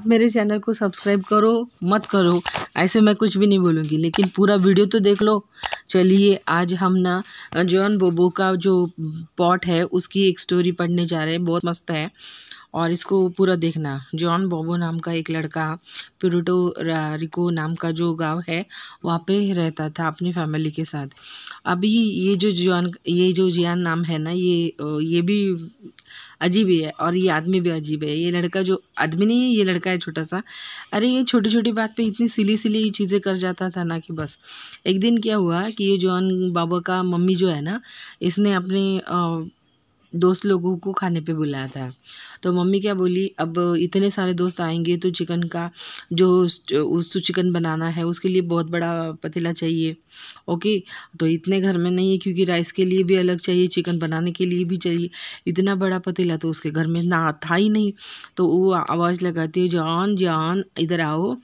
आप मेरे चैनल को सब्सक्राइब करो मत करो ऐसे मैं कुछ भी नहीं बोलूँगी लेकिन पूरा वीडियो तो देख लो चलिए आज हम ना जॉन बोबो का जो पॉट है उसकी एक स्टोरी पढ़ने जा रहे हैं बहुत मस्त है और इसको पूरा देखना जॉन बोबो नाम का एक लड़का प्यूरिटो रिको नाम का जो गांव है वहाँ पे रहता था अपनी फैमिली के साथ अभी ये जो जॉन ये जो जियान नाम है ना ये ये भी अजीब ही है और ये आदमी भी अजीब है ये लड़का जो आदमी नहीं है ये लड़का है छोटा सा अरे ये छोटी छोटी बात पे इतनी सिली सिली चीज़ें कर जाता था ना कि बस एक दिन क्या हुआ कि ये जॉन बाबा का मम्मी जो है ना इसने अपने दोस्त लोगों को खाने पे बुलाया था तो मम्मी क्या बोली अब इतने सारे दोस्त आएंगे तो चिकन का जो उस चिकन बनाना है उसके लिए बहुत बड़ा पतीला चाहिए ओके तो इतने घर में नहीं है क्योंकि राइस के लिए भी अलग चाहिए चिकन बनाने के लिए भी चाहिए इतना बड़ा पतीला तो उसके घर में ना था ही नहीं तो वो आवाज़ लगाती है जॉन जॉन इधर आओ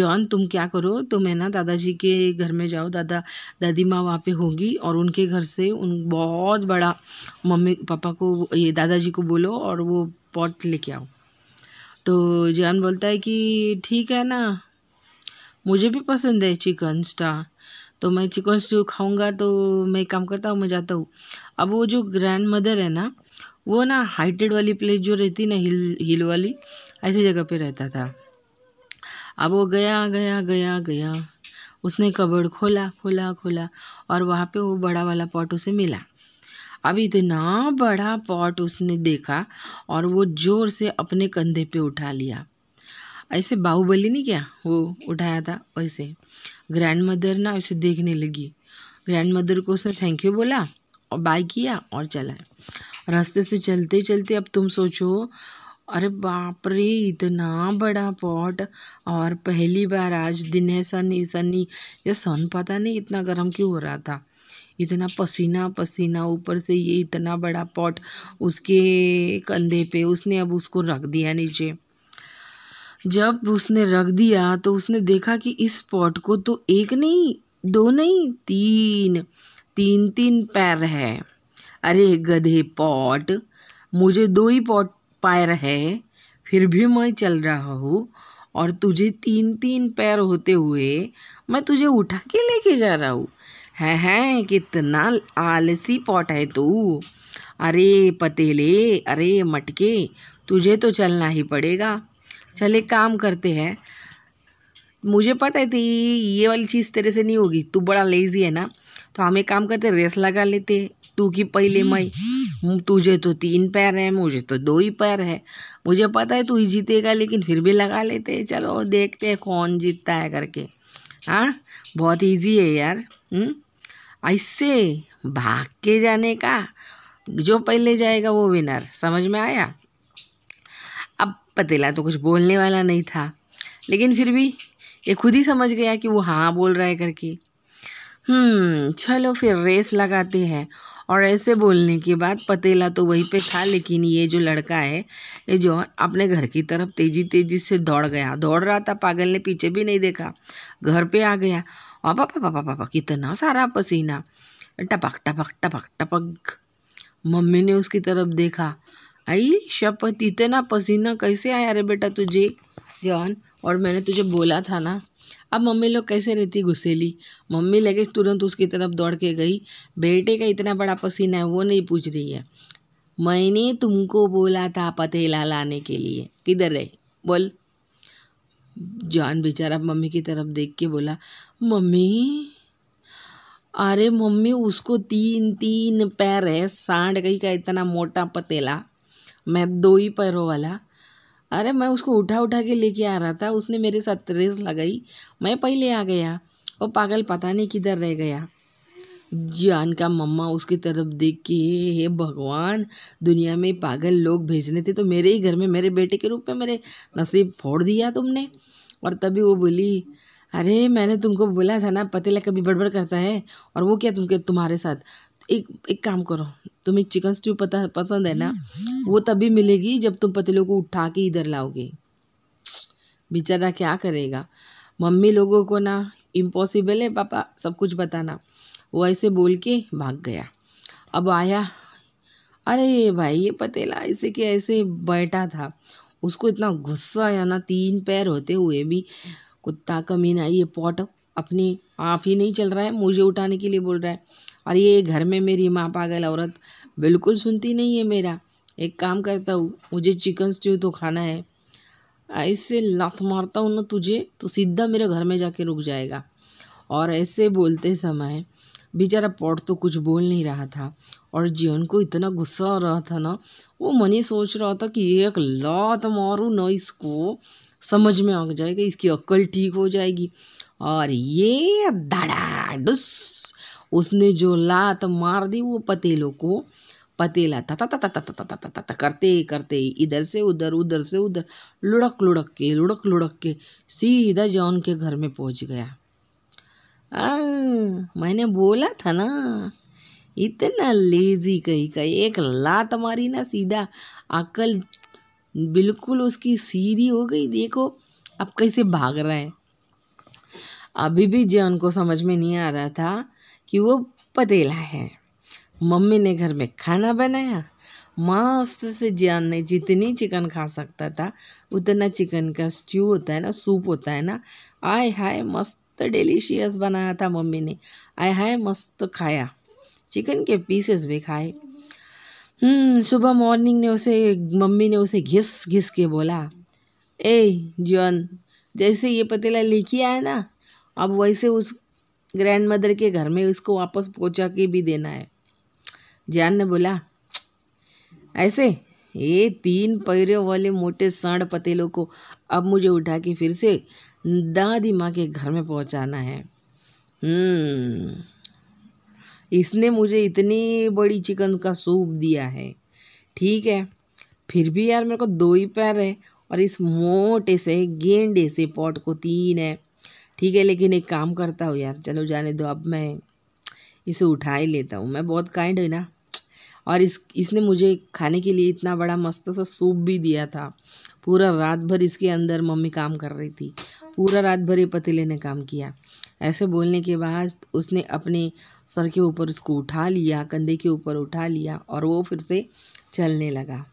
जॉन तुम क्या करो तुम है ना दादाजी के घर में जाओ दादा दादी माँ वहाँ पे होगी और उनके घर से उन बहुत बड़ा मम्मी पापा को ये दादाजी को बोलो और वो पॉट लेके आओ तो जान बोलता है कि ठीक है ना मुझे भी पसंद है चिकन स्टा तो मैं चिकन स्टू खाऊंगा तो मैं एक काम करता हूँ मैं जाता हूँ अब वो जो ग्रैंड मदर है ना वो ना हाइटेड वाली प्लेस जो रहती ना हिल हिल वाली ऐसी जगह पे रहता था अब वो गया गया गया गया उसने कबर्ड खोला खोला खोला और वहाँ पे वो बड़ा वाला पॉट उसे मिला अब इतना बड़ा पॉट उसने देखा और वो ज़ोर से अपने कंधे पे उठा लिया ऐसे बाहुबली नहीं क्या वो उठाया था वैसे ग्रैंड मदर ना उसे देखने लगी ग्रैंड मदर को उसने थैंक यू बोला और बाय किया और चला रास्ते से चलते चलते अब तुम सोचो अरे बाप रे इतना बड़ा पॉट और पहली बार आज दिन है सन सनी ये सन पता नहीं इतना गर्म क्यों हो रहा था इतना पसीना पसीना ऊपर से ये इतना बड़ा पॉट उसके कंधे पे उसने अब उसको रख दिया नीचे जब उसने रख दिया तो उसने देखा कि इस पॉट को तो एक नहीं दो नहीं तीन तीन तीन पैर है अरे गधे पॉट मुझे दो ही पॉट पैर है फिर भी मैं चल रहा हूँ और तुझे तीन तीन पैर होते हुए मैं तुझे उठा के लेके जा रहा हूँ है हैं कितना आलसी पॉट है तू अरे पतेले अरे मटके तुझे तो चलना ही पड़ेगा चल एक काम करते हैं मुझे पता है थी ये वाली चीज़ तेरे से नहीं होगी तू बड़ा लेजी है ना तो हम एक काम करते रेस लगा लेते तू की पहले मई हम्म, तुझे तो तीन पैर हैं मुझे तो दो ही पैर है मुझे पता है तू ही जीतेगा लेकिन फिर भी लगा लेते चलो देखते हैं कौन जीतता है करके हाँ बहुत इजी है यार हम्म? ऐसे भाग के जाने का जो पहले जाएगा वो विनर समझ में आया अब पतीला तो कुछ बोलने वाला नहीं था लेकिन फिर भी ये खुद ही समझ गया कि वो हाँ बोल रहा है करके हम्म चलो फिर रेस लगाते हैं और ऐसे बोलने के बाद पतीला तो वहीं पे था लेकिन ये जो लड़का है ये जो अपने घर की तरफ तेज़ी तेज़ी से दौड़ गया दौड़ रहा था पागल ने पीछे भी नहीं देखा घर पे आ गया और पापा पापा पापा कितना सारा पसीना टपक टपक टपक टपक मम्मी ने उसकी तरफ देखा आई शपथ इतना पसीना कैसे आया अरे बेटा तुझे जॉन और मैंने तुझे बोला था ना अब मम्मी लोग कैसे रहती गुस्सेली मम्मी लगे तुरंत उसकी तरफ दौड़ के गई बेटे का इतना बड़ा पसीना है वो नहीं पूछ रही है मैंने तुमको बोला था पतेला लाने के लिए किधर रहे बोल जॉन बेचारा मम्मी की तरफ देख के बोला मम्मी अरे मम्मी उसको तीन तीन पैर है सांड गई का इतना मोटा पतेला मैं दो ही पैरों वाला अरे मैं उसको उठा उठा के लेके आ रहा था उसने मेरे साथ रेस लगाई मैं पहले आ गया और पागल पता नहीं किधर रह गया जान का मम्मा उसकी तरफ देख के हे भगवान दुनिया में पागल लोग भेजने थे तो मेरे ही घर में मेरे बेटे के रूप में मेरे नसीब फोड़ दिया तुमने और तभी वो बोली अरे मैंने तुमको बोला था ना पतीला कभी बड़बड़ करता है और वो क्या तुमके तुम्हारे साथ एक एक काम करो तुम्हें चिकन स्टू पता पसंद है ना वो तभी मिलेगी जब तुम पतीलों को उठा के इधर लाओगे बेचारा क्या करेगा मम्मी लोगों को ना इम्पॉसिबल है पापा सब कुछ बताना वो ऐसे बोल के भाग गया अब आया अरे भाई ये पतीला ऐसे के ऐसे बैठा था उसको इतना गुस्सा आया ना तीन पैर होते हुए भी कुत्ता कमी ना ये पॉट अपने आप ही नहीं चल रहा है मुझे उठाने के लिए बोल रहा है और ये घर में मेरी माँ पागल औरत बिल्कुल सुनती नहीं है मेरा एक काम करता हूँ मुझे चिकन स्ट्यू तो खाना है ऐसे लात मारता हूँ ना तुझे तो सीधा मेरे घर में जाके रुक जाएगा और ऐसे बोलते समय बेचारा पॉट तो कुछ बोल नहीं रहा था और जीवन को इतना गुस्सा आ रहा था ना वो मन ही सोच रहा था कि एक लात मारूँ ना इसको समझ में आ जाएगा इसकी अक्ल ठीक हो जाएगी और ये धड़ाडुस उसने जो लात मार दी वो पतेलों को पतीला ता ता ता ता ता ता ता ता ता करते ही करते ही इधर से उधर उधर से उधर लुढ़क लुढ़क के लुढ़क लुढ़क के सीधा जॉन के घर में पहुंच गया आ, मैंने बोला था ना इतना लेजी कहीं का एक लात मारी ना सीधा अकल बिल्कुल उसकी सीधी हो गई देखो अब कैसे भाग रहा है अभी भी जॉन को समझ में नहीं आ रहा था कि वो पतेला है मम्मी ने घर में खाना बनाया मस्त से जान ने जितनी चिकन खा सकता था उतना चिकन का स्ट्यू होता है ना सूप होता है ना आय हाय मस्त डिलीशियस बनाया था मम्मी ने आय हाय मस्त खाया चिकन के पीसेस भी खाए हम्म, सुबह मॉर्निंग ने उसे मम्मी ने उसे घिस घिस के बोला ए जॉन जैसे ये पतीला लेके है ना अब वैसे उस ग्रैंड मदर के घर में उसको वापस पहुँचा के भी देना है जान ने बोला ऐसे ये तीन पैरों वाले मोटे साढ़ पतेलों को अब मुझे उठा के फिर से दादी माँ के घर में पहुँचाना है हम्म, इसने मुझे इतनी बड़ी चिकन का सूप दिया है ठीक है फिर भी यार मेरे को दो ही पैर है और इस मोटे से गेंडे से पॉट को तीन है ठीक है लेकिन एक काम करता हूँ यार चलो जाने दो अब मैं इसे उठा ही लेता हूँ मैं बहुत काइंड है ना और इस इसने मुझे खाने के लिए इतना बड़ा मस्त सा सूप भी दिया था पूरा रात भर इसके अंदर मम्मी काम कर रही थी पूरा रात भर ये पतीले ने काम किया ऐसे बोलने के बाद उसने अपने सर के ऊपर उसको उठा लिया कंधे के ऊपर उठा लिया और वो फिर से चलने लगा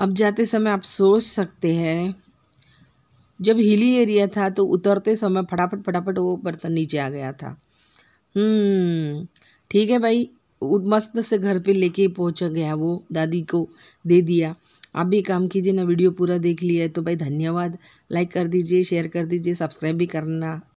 अब जाते समय आप सोच सकते हैं जब हिली एरिया था तो उतरते समय फटाफट फटाफट वो बर्तन नीचे आ गया था हम्म, ठीक है भाई मस्त से घर पे लेके पहुंचा गया वो दादी को दे दिया आप भी काम कीजिए ना वीडियो पूरा देख लिया है तो भाई धन्यवाद लाइक कर दीजिए शेयर कर दीजिए सब्सक्राइब भी करना